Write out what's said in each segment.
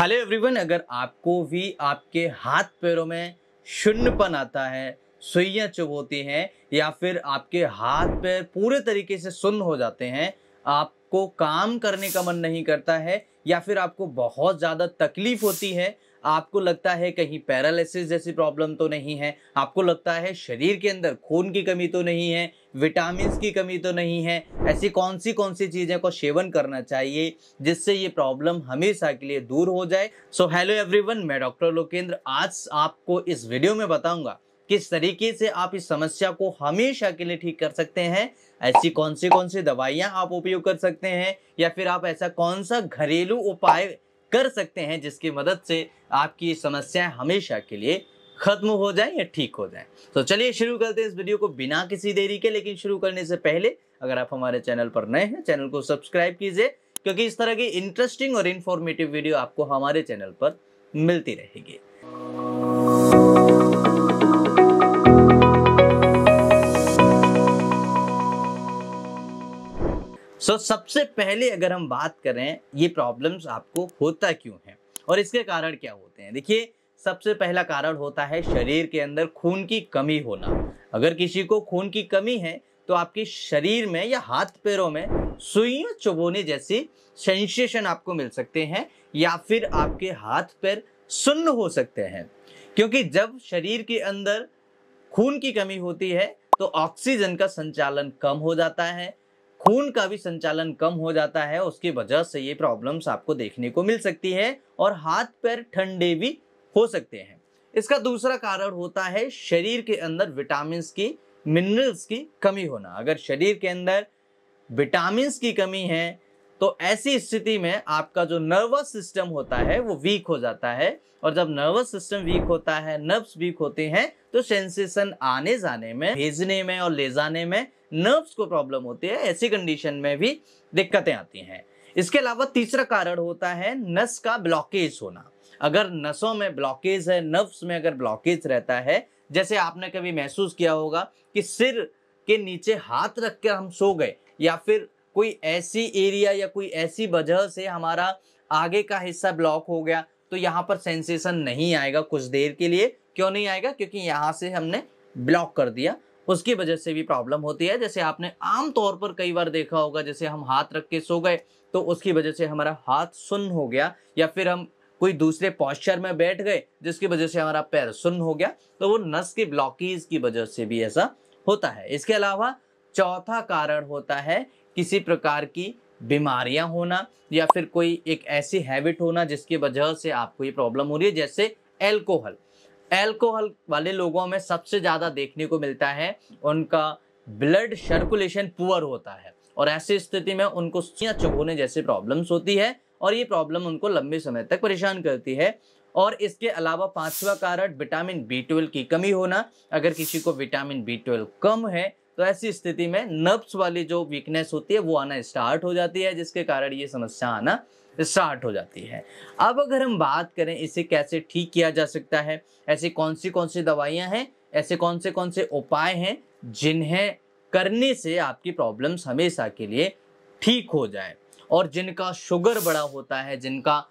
hello everyone अगर आपको भी आपके हाथ पैरों में शून्यपन आता है सुइयाँ चुभ होती हैं या फिर आपके हाथ पैर पूरे तरीके से सुन्न हो जाते हैं आपको काम करने का मन नहीं करता है या फिर आपको बहुत ज़्यादा तकलीफ होती है आपको लगता है कहीं पैरालिसिस जैसी प्रॉब्लम तो नहीं है आपको लगता है शरीर के अंदर खून की कमी तो नहीं है विटामिन की कमी तो नहीं है ऐसी कौन सी कौन सी चीज़ें को सेवन करना चाहिए जिससे ये प्रॉब्लम हमेशा के लिए दूर हो जाए सो हेलो एवरीवन मैं डॉक्टर लोकेंद्र आज आपको इस वीडियो में बताऊंगा किस तरीके से आप इस समस्या को हमेशा के लिए ठीक कर सकते हैं ऐसी कौन सी कौन सी दवाइयाँ आप उपयोग कर सकते हैं या फिर आप ऐसा कौन सा घरेलू उपाय कर सकते हैं जिसकी मदद से आपकी समस्याएं हमेशा के लिए खत्म हो जाए या ठीक हो जाए तो चलिए शुरू करते हैं इस वीडियो को बिना किसी देरी के लेकिन शुरू करने से पहले अगर आप हमारे चैनल पर नए हैं चैनल को सब्सक्राइब कीजिए क्योंकि इस तरह की इंटरेस्टिंग और इन्फॉर्मेटिव वीडियो आपको हमारे चैनल पर मिलती रहेगी सो so, सबसे पहले अगर हम बात करें ये प्रॉब्लम्स आपको होता क्यों है और इसके कारण क्या होते हैं देखिए सबसे पहला कारण होता है शरीर के अंदर खून की कमी होना अगर किसी को खून की कमी है तो आपके शरीर में या हाथ पैरों में सुइयों चुभोने जैसी सेंसेशन आपको मिल सकते हैं या फिर आपके हाथ पैर सुन्न हो सकते हैं क्योंकि जब शरीर के अंदर खून की कमी होती है तो ऑक्सीजन का संचालन कम हो जाता है खून का भी संचालन कम हो जाता है उसकी वजह से ये प्रॉब्लम्स आपको देखने को मिल सकती है और हाथ पैर ठंडे भी हो सकते हैं इसका दूसरा कारण होता है शरीर के अंदर विटामिन की मिनरल्स की कमी होना अगर शरीर के अंदर विटामिन की कमी है तो ऐसी स्थिति में आपका जो नर्वस सिस्टम होता है वो वीक हो जाता है और जब नर्वस सिस्टम वीक होता है नर्व्स वीक होते हैं तो सेंसेशन आने जाने में भेजने में और ले जाने में नर्व्स को प्रॉब्लम होती है ऐसी कंडीशन में भी दिक्कतें आती हैं इसके अलावा तीसरा कारण होता है नस का ब्लॉकेज होना अगर नसों में ब्लॉकेज है नर्व्स में अगर ब्लॉकेज रहता है जैसे आपने कभी महसूस किया होगा कि सिर के नीचे हाथ रख कर हम सो गए या फिर कोई ऐसी एरिया या कोई ऐसी वजह से हमारा आगे का हिस्सा ब्लॉक हो गया तो यहाँ पर सेंसेशन नहीं आएगा कुछ देर के लिए क्यों नहीं आएगा क्योंकि यहाँ से हमने ब्लॉक कर दिया उसकी वजह से भी प्रॉब्लम होती है जैसे आपने आम तौर पर कई बार देखा होगा जैसे हम हाथ रख के सो गए तो उसकी वजह से हमारा हाथ सुन्न हो गया या फिर हम कोई दूसरे पॉस्चर में बैठ गए जिसकी वजह से हमारा पैर सुन्न हो गया तो वो नस के ब्लॉकेज की वजह से भी ऐसा होता है इसके अलावा चौथा कारण होता है किसी प्रकार की बीमारियां होना या फिर कोई एक ऐसी हैबिट होना जिसकी वजह से आपको ये प्रॉब्लम हो रही है जैसे एल्कोहल एल्कोहल वाले लोगों में सबसे ज़्यादा देखने को मिलता है उनका ब्लड सर्कुलेशन पुअर होता है और ऐसी स्थिति में उनको चबोने जैसी प्रॉब्लम्स होती है और ये प्रॉब्लम उनको लंबे समय तक परेशान करती है और इसके अलावा पांचवा कारण विटामिन बी ट्वेल्व की कमी होना अगर किसी को विटामिन बी ट्वेल्व कम है तो ऐसी स्थिति में नर्व्स वाली जो वीकनेस होती है वो आना स्टार्ट हो जाती है जिसके कारण ये समस्या आना स्टार्ट हो जाती है अब अगर हम बात करें इसे कैसे ठीक किया जा सकता है ऐसी कौन सी कौन सी दवाइयाँ हैं ऐसे कौन से कौन से उपाय हैं जिन्हें करने से आपकी प्रॉब्लम्स हमेशा के लिए ठीक हो जाए और जिनका शुगर बड़ा होता है जिनका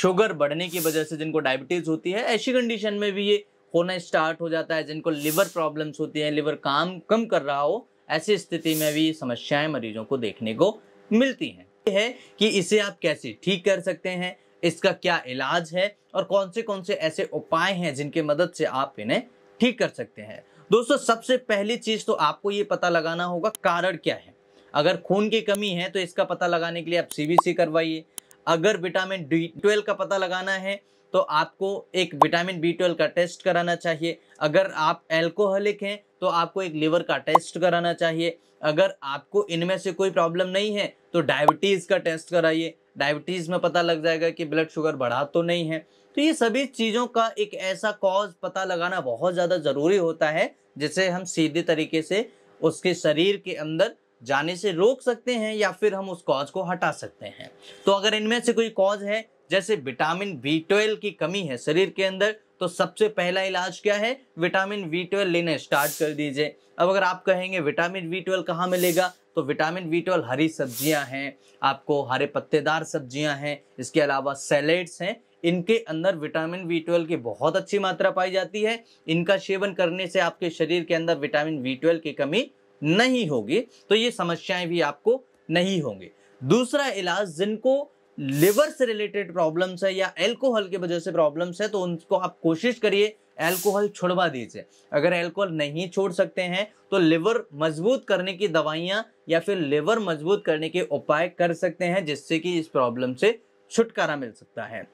शुगर बढ़ने की वजह से जिनको डायबिटीज़ होती है ऐसी कंडीशन में भी ये होना स्टार्ट हो जाता है जिनको लिवर प्रॉब्लम्स होती हैं लिवर काम कम कर रहा हो ऐसी स्थिति में भी समस्याएं मरीजों को देखने को मिलती हैं है कि इसे आप कैसे ठीक कर सकते हैं इसका क्या इलाज है और कौन से कौन से ऐसे उपाय हैं जिनके मदद से आप इन्हें ठीक कर सकते हैं दोस्तों सबसे पहली चीज़ तो आपको ये पता लगाना होगा कारण क्या है अगर खून की कमी है तो इसका पता लगाने के लिए आप सी करवाइए अगर विटामिन डी ट्वेल्व का पता लगाना है तो आपको एक विटामिन बी ट्वेल्व का टेस्ट कराना चाहिए अगर आप एल्कोहलिक हैं तो आपको एक लीवर का टेस्ट कराना चाहिए अगर आपको इनमें से कोई प्रॉब्लम नहीं है तो डायबिटीज़ का टेस्ट कराइए डायबिटीज़ में पता लग जाएगा कि ब्लड शुगर बढ़ा तो नहीं है तो ये सभी चीज़ों का एक ऐसा कॉज पता लगाना बहुत ज़्यादा ज़रूरी होता है जिसे हम सीधे तरीके से उसके शरीर के अंदर जाने से रोक सकते हैं या फिर हम उस कॉज को हटा सकते हैं तो अगर इनमें से कोई कॉज है जैसे विटामिन बी ट्वेल्व की कमी है शरीर के अंदर तो सबसे पहला इलाज क्या है विटामिन बी ट्वेल्व लेने स्टार्ट कर दीजिए अब अगर आप कहेंगे विटामिन बी ट्वेल्व कहाँ मिलेगा तो विटामिन बी ट्वेल्व हरी सब्जियाँ हैं आपको हरे पत्तेदार सब्जियाँ हैं इसके अलावा सैलेड्स हैं इनके अंदर विटामिन बी ट्वेल्व की बहुत अच्छी मात्रा पाई जाती है इनका सेवन करने से आपके शरीर के अंदर विटामिन बी ट्वेल्व की कमी नहीं होगी तो ये समस्याएं भी आपको नहीं होंगी दूसरा इलाज जिनको लिवर से रिलेटेड प्रॉब्लम्स है या एल्कोहल की वजह से प्रॉब्लम्स है तो उनको आप कोशिश करिए एल्कोहल छुड़वा दीजिए अगर एल्कोहल नहीं छोड़ सकते हैं तो लिवर मजबूत करने की दवाइयाँ या फिर लिवर मजबूत करने के उपाय कर सकते हैं जिससे कि इस प्रॉब्लम से छुटकारा मिल सकता है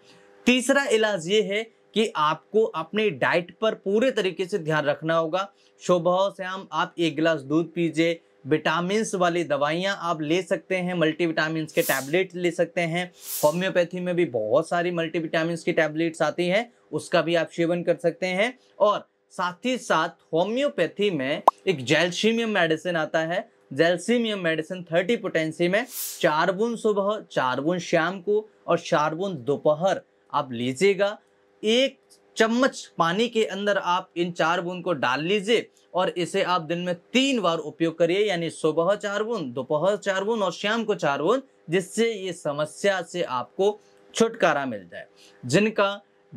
तीसरा इलाज ये है कि आपको अपने डाइट पर पूरे तरीके से ध्यान रखना होगा सुबह शाम आप एक गिलास दूध पीजिए विटामिन वाली दवाइयाँ आप ले सकते हैं विटामिन के टैबलेट ले सकते हैं होम्योपैथी में भी बहुत सारी विटामिन की टैबलेट्स आती हैं उसका भी आप सेवन कर सकते हैं और साथ ही साथ होम्योपैथी में एक जेल्शीमियम मेडिसिन आता है जेल्सीमियम मेडिसिन थर्टी पोटेंसी में चार बुन सुबह चार बुन शाम को और चार बुन दोपहर आप लीजिएगा एक चम्मच पानी के अंदर आप इन चार बूंद को डाल लीजिए और इसे आप दिन में तीन बार उपयोग करिए यानी सुबह चार बूंद दोपहर चार बूंद और शाम को चार बूंद जिससे ये समस्या से आपको छुटकारा मिल जाए जिनका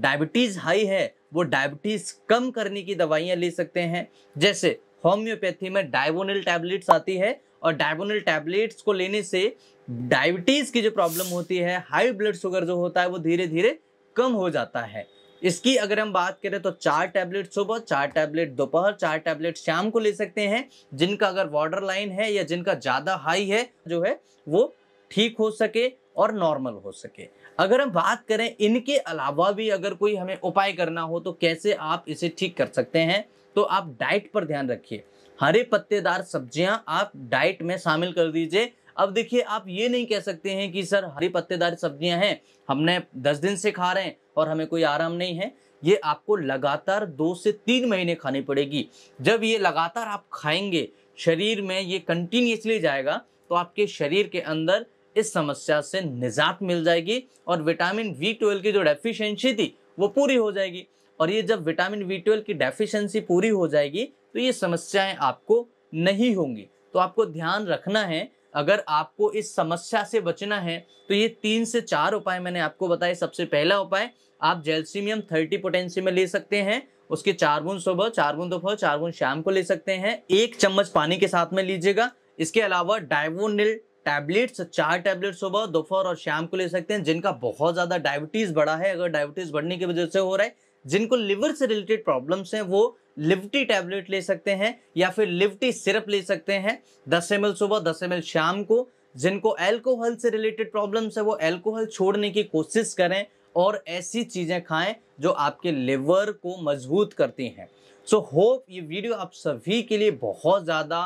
डायबिटीज़ हाई है वो डायबिटीज़ कम करने की दवाइयाँ ले सकते हैं जैसे होम्योपैथी में डायबोनिल टैबलेट्स आती है और डायबोनिल टैबलेट्स को लेने से डायबिटीज़ की जो प्रॉब्लम होती है हाई ब्लड शुगर जो होता है वो धीरे धीरे कम हो जाता है इसकी अगर हम बात करें तो चार टैबलेट सुबह चार टैबलेट दोपहर चार टैबलेट शाम को ले सकते हैं जिनका अगर बॉर्डर लाइन है या जिनका ज़्यादा हाई है जो है वो ठीक हो सके और नॉर्मल हो सके अगर हम बात करें इनके अलावा भी अगर कोई हमें उपाय करना हो तो कैसे आप इसे ठीक कर सकते हैं तो आप डाइट पर ध्यान रखिए हरे पत्तेदार सब्जियां आप डाइट में शामिल कर दीजिए अब देखिए आप ये नहीं कह सकते हैं कि सर हरी पत्तेदार सब्जियां हैं हमने दस दिन से खा रहे हैं और हमें कोई आराम नहीं है ये आपको लगातार दो से तीन महीने खानी पड़ेगी जब ये लगातार आप खाएंगे शरीर में ये कंटिन्यूसली जाएगा तो आपके शरीर के अंदर इस समस्या से निजात मिल जाएगी और विटामिन वी ट्वेल्व की जो डेफिशिएंसी थी वो पूरी हो जाएगी और ये जब विटामिन वी ट्वेल्व की डेफिशिएंसी पूरी हो जाएगी तो ये समस्याएं आपको नहीं होंगी तो आपको ध्यान रखना है अगर आपको इस समस्या से बचना है तो ये तीन से चार उपाय मैंने आपको बताए सबसे पहला उपाय आप जेल्सीमियम थर्टी पोटेंसी में ले सकते हैं उसके चार बुन सुबह चार बुन दोपहर चार बुन शाम को ले सकते हैं एक चम्मच पानी के साथ में लीजिएगा इसके अलावा डायवोनिल टैबलेट्स चार टैबलेट सुबह दोपहर और शाम को ले सकते हैं जिनका बहुत ज़्यादा डायबिटीज़ बढ़ा है अगर डायबिटीज़ बढ़ने की वजह से हो रहा है जिनको लिवर से रिलेटेड प्रॉब्लम्स हैं वो लिफ्टी टैबलेट ले सकते हैं या फिर लिफ्टी सिरप ले सकते हैं दस एम सुबह दस एम शाम को जिनको एल्कोहल से रिलेटेड प्रॉब्लम्स है वो एल्कोहल छोड़ने की कोशिश करें और ऐसी चीज़ें खाएं जो आपके लिवर को मजबूत करती हैं सो so, होप ये वीडियो आप सभी के लिए बहुत ज़्यादा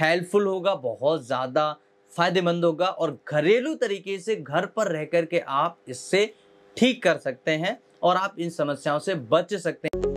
हेल्पफुल होगा बहुत ज़्यादा फ़ायदेमंद होगा और घरेलू तरीके से घर पर रह कर के आप इससे ठीक कर सकते हैं और आप इन समस्याओं से बच सकते हैं